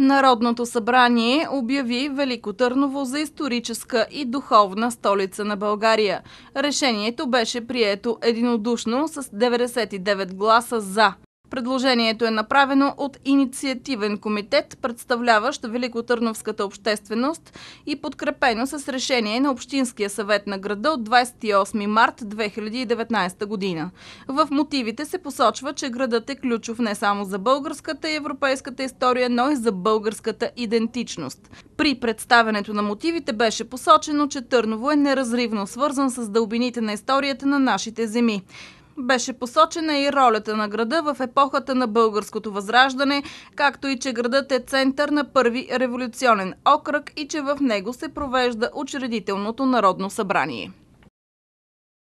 Народното събрание обяви Велико Търново за историческа и духовна столица на България. Решението беше прието единодушно с 99 гласа за. Предложението е направено от инициативен комитет, представляващ Великотърновската общественост и подкрепено с решение на Общинския съвет на града от 28 март 2019 година. В мотивите се посочва, че градът е ключов не само за българската и европейската история, но и за българската идентичност. При представенето на мотивите беше посочено, че Търново е неразривно свързан с дълбините на историята на нашите земи беше посочена и ролята на града в епохата на българското възраждане, както и че градът е център на първи революционен окръг и че в него се провежда учредителното народно събрание.